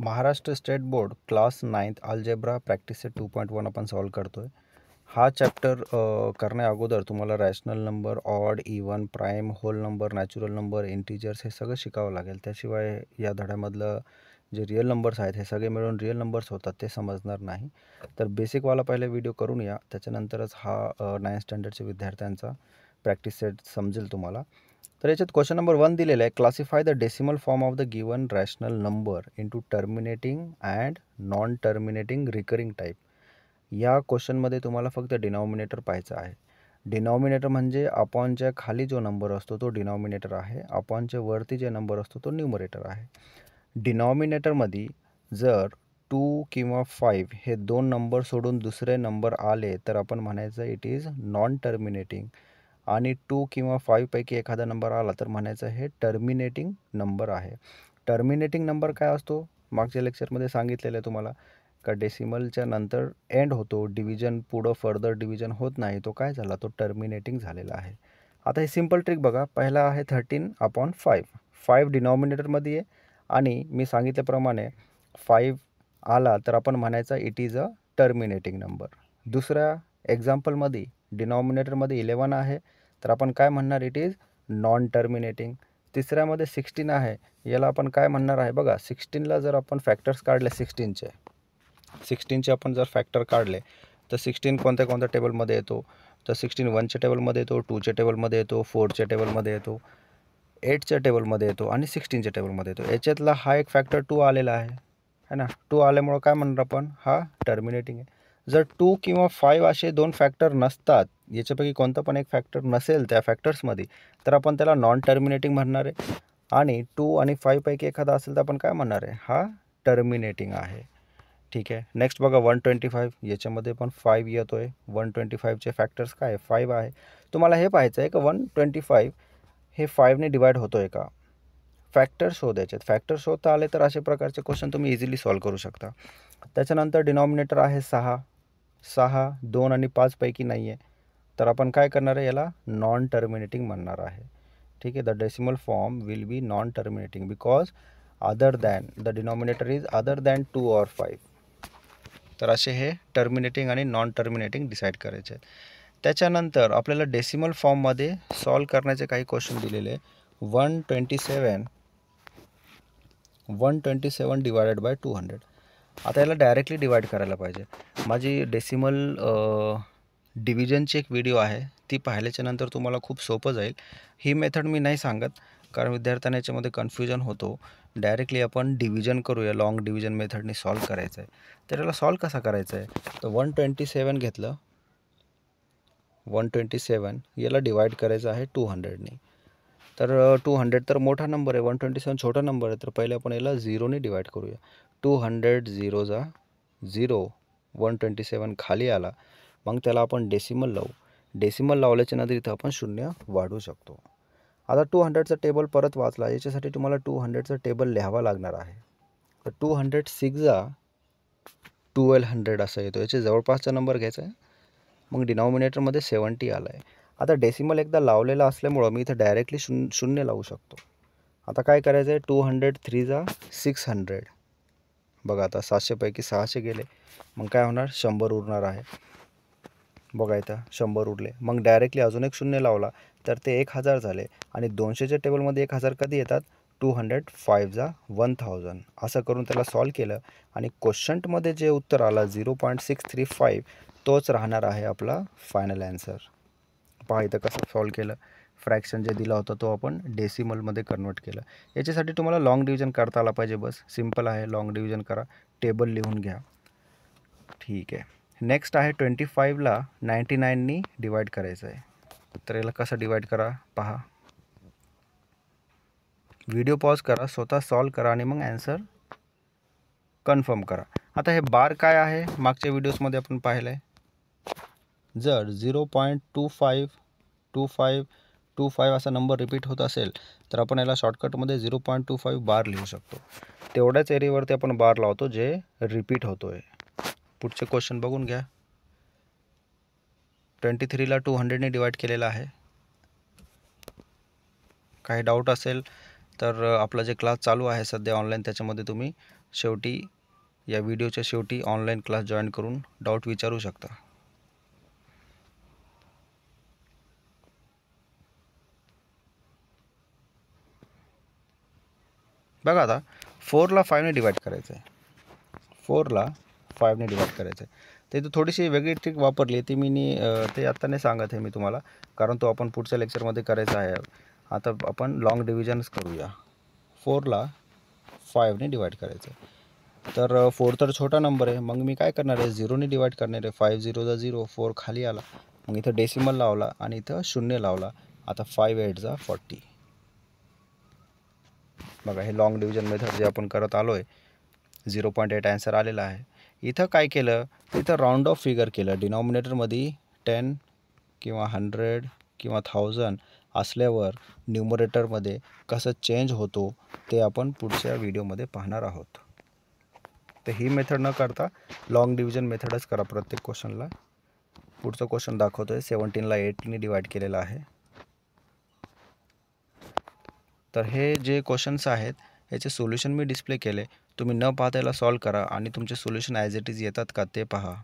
Maharashtra state board class ninth algebra practice two point one अपन solve करते आहे हा चॅप्टर करना अगोदर तुम्हारा rational number odd even prime whole number natural number integers है सग शिकावं लगे तशिवा या धड्यामधलं जे रियल नंबर्स आहेत सगे सगळे रियल नंबर्स होता ते समजणार नाही तर बेसिकवाला पहिले व्हिडिओ करून या त्याच्यानंतरच हा नाईन स्टँडर्डच्या विद्यार्थ्या प्रैक्टिस सेट समजेल तुम्हारा तर याच्यात क्वेश्चन नंबर वन दिलेला आहे classify the decimal form of the given rational number into terminating and non terminating recurring type या क्वेश्चनमध्ये तुम्हाला फक्त डिनॉमिनेटर पाहायचा आहे डिनॉमिनेटर म्हणजे अपॉनच्या खाली जो नंबर असतो तो डिनॉमिनेटर आहे अपॉनच्या वरती जे नंबर असतो तो न्युमरेटर आहे डिनॉमिनेटरमध्ये जर टू किंवा फाईव्ह हे दोन नंबर सोडून दुसरे नंबर आले तर आपण म्हणायचं इट इज नॉन टर्मिनेटिंग आणि टू किंवा फाईव्हपैकी एखादा नंबर आला तो मना हे टर्मिनेटिंग नंबर है टर्मिनेटिंग नंबर काय लेक्चर मागच्या लेक्चरमध्ये सांगितलेलं का डेसिमल नर एंड हो तो डिविजन पुढं फर्दर डिविजन होत नाही तो क्या तो टर्मिनेटिंग है आता हे सीम्पल ट्रिक बगा पहला है thirteen upon five five denominator मदी आहे आणि मी प्रमाणे फाइव आला तर आपण म्हणायचा it is a terminating number दुसऱ्या एक्झाम्पलमध्ये डिनॉमिनेटर मे इलेवन है तो अपन का इट इज नॉन टर्मिनेटिंग तिसऱ्यामध्ये सिक्स्टीन आहे याला आपण काय म्हणणार आहे बघा सिक्स्टीनला जर आपण सिक्सटीन काढले सिक्स्टीनचे सिक्स्टीनचे आपण जर फॅक्टर काढले तर सिक्स्टीन कोणत्या कोणत्या टेबलमध्ये येतो तर सिक्स्टीन वनच्या टेबलमध्ये येतो टूच्या टेबलमध्ये येतो फोरच्या टेबलमध्ये येतो एटच्या टेबलमध्ये येतो आणि सिक्स्टीनच्या टेबलमध्ये येतो याच्यातला हा एक फैक्टर टू आ है ना टू आयाम का म्हणणार आपण हा टर्मिनेटिंग है जर टू कि फाइव असे दोन फॅक्टर नसतात याच्यापैकी कोणता पण एक फॅक्टर नसेल त्या फॅक्टर्समध्ये तर आपण त्याला नॉन टर्मिनेटिंग मनना है आणि टू फाइव पैकी एखाद अल तो अपन का मनना है हा टर्मिनेटिंग है ठीक है नेक्स्ट बघा वन ट्वेंटी फाइव ये पण फाईव्ह येतो आहे वन ट्वेंटी फाईव्हचे फॅक्टर्स काय आहे फाइव है तुम्हारा ये पाहायचं है कि वन ट्वेंटी फाईव्ह हे ने डिवाइड होते है का फॅक्टर शोधायचे आहेत फॅक्टर आए तो तर अशा प्रकारचे क्वेश्चन तुम्हें इजीली सॉल्व करू शता डिनॉमिनेटर है सहा सहा दोन आणि पाचपैकी नाही आहे तर आपण काय नॉन टर्मिनेटिंग मनना है ठीक है the decimal form will be non terminating because other than the denominator is other than two or five तो अे है टर्मिनेटिंग आणि नॉन टर्मिनेटिंग डिसाइड कराएन अपने डेसिमल फॉर्म मधे फॉर्ममध्ये सॉल्व करण्याचे का क्वेश्चन दिलेले one twenty seven one twenty seven divided by two hundred आता याला डायरेक्टली डिवाइड करायला पाहिजे माझी डेसिमल डिव्हिजनची एक व्हिडिओ आहे ती पाहिल्याच्यानंतर नंतर तुम्हाला खूप सोपं जाईल ही मेथड मी नाही सांगत कारण विद्यार्थ्यांना याच्यामध्ये कन्फ्युजन होतो डायरेक्टली आपण डिव्हिजन करूया लॉंग डिव्हिजन मेथडनी सॉल्व करायचं आहे तर याला सॉल्व कसा करायचा आहे तर वन ट्वेंटी सेवन घेतलं वन ट्वेंटी सेवन याला डिवाईड करायचं आहे टू हंड्रेडनी तर टू हंड्रेड तर मोठा नंबर आहे वन ट्वेंटी सेवन छोटा नंबर आहे तर पहिले आपण याला झिरोने डिवाईड करूया टू हंड्रेड झिरो झिरोचा झिरो वन ट्वेंटी सेवन खाली आला मग त्याला आपण डेसिमल लावू डेसिमल लावल्याच्या नंतर इथं आपण शून्य वाढू शकतो आता टू हंड्रेडचा टेबल परत वाचला याच्यासाठी तुम्हाला टू हंड्रेडचा टेबल लिहावा लागणार आहे तर टू हंड्रेड सिक्सचा ट्वेल्व हंड्रेड असा येतो याचे जवळपासचा नंबर घ्यायचा आहे मग डिनॉमिनेटरमध्ये सेवन्टी आला आहे आता डेसिमल एकदा लावलेला असल्यामुळं मी इथं डायरेक्टली शून शून्य लावू शकतो आता काय करायचं आहे टू हंड्रेड जा सिक्स हंड्रेड बघा आता सातशेपैकी सहाशे गेले मग काय होणार शंभर उरणार आहे बघा इथं शंभर उरले मग डायरेक्टली अजून एक शून्य लावला तर ते एक हजार झाले आणि दोनशेच्या टेबलमध्ये एक हजार कधी येतात टू हंड्रेड जा वन थाउजंड असं करून त्याला सॉल्व केलं आणि क्वेश्चनमध्ये जे उत्तर आलं zero point six three five तोच राहणार आहे आपला फायनल ॲन्सर पहा इथं कसं सॉल्व केलं फ्रॅक्शन जे दिला होता तो अपन डेसिमल डेसिमलमध्ये कन्वर्ट केला याच्यासाठी तुम्हाला लाँग डिव्हिजन करता आला पाहिजे बस सिम्पल है लॉन्ग डिविजन करा टेबल लिखुन घया ठीक है नेक्स्ट है ट्वेंटी फाईव्हला नाईन्टी नाईननी डिवाईड डिवाइड कराए तो ये कस डिवाईड करा पहा वीडियो पॉज करा स्वतः सॉल्व करा मग ॲन्सर कन्फर्म करा आता हे बार का आहे मागच्या व्हिडिओजमध्ये आपण पाहिलं आहे जर zero point two five two five two five असा नंबर रिपीट होत असेल तर आपण याला शॉर्टकटमध्ये zero point two five bar लिहू शकतो तेवढ्याच एरियावरती आपण बार लावतो जे रिपीट होतो आहे पुढचे क्वेश्चन बघून घ्या ट्वेंटी थ्रीला टू हंड्रेडने डिवाईड केलेला आहे काही डाऊट असेल तर आपला जे क्लास चालू आहे सध्या ऑनलाईन त्याच्यामध्ये तुम्ही शेवटी या व्हिडिओच्या शेवटी ऑनलाईन क्लास जॉईन करून डाऊट विचारू शकता बता फोरला फाइव ने डिवाइड कराए फोरला फाइव ने डिवाइड कराए तो इथं थोडीशी वेगरी ट्रिक वपरली ती मी नी आत्ता नहीं संगत है मैं तुम्हारा कारण तो अपन पुढच्या लेक्चरमध्ये करायचा आहे आता अपन लॉन्ग डिविजन करूया फोरला फाइव ने डिवाइड कराए तर फोर तर छोटा नंबर है मग मी काय करणार आहे झिरोने डिवाईड करणार आहे फाईव्ह झिरोचा झिरो फोर खाली आला मग इथं डेसिमल लावला आणि इथं शून्य लावला आता फाईव्ह एटचा फॉर्टी बघा हे लाँग डिव्हिजन मेथड जे अपन करत आलो आहे झिरो पॉईंट एट ॲन्सर आलेला आहे इथं काय केलं इथं ऑफ फिगर केलं डिनॉमिनेटरमध्ये टेन कि हंड्रेड कि थाउजंड असल्यावर न्युमरेटरमध्ये कसं चेंज होतो ते आपण वीडियो व्हिडिओमध्ये पाहणार आहोत तो ही मेथड न करता लॉन्ग डिविजन मेथडच करा प्रत्येक क्वेश्चनला पुढचं क्वेश्चन दाखवतो है सेवन्टीनला एटने डिवाईड केलेला आहे तर हे जे क्वेश्चन्स आहेत याचे सोल्युशन मी डिस्प्ले केले तुम्ही न पाहता याला सॉल्व करा आणि तुमचे सोल्युशन ॲज इट इज येतात का ते पहा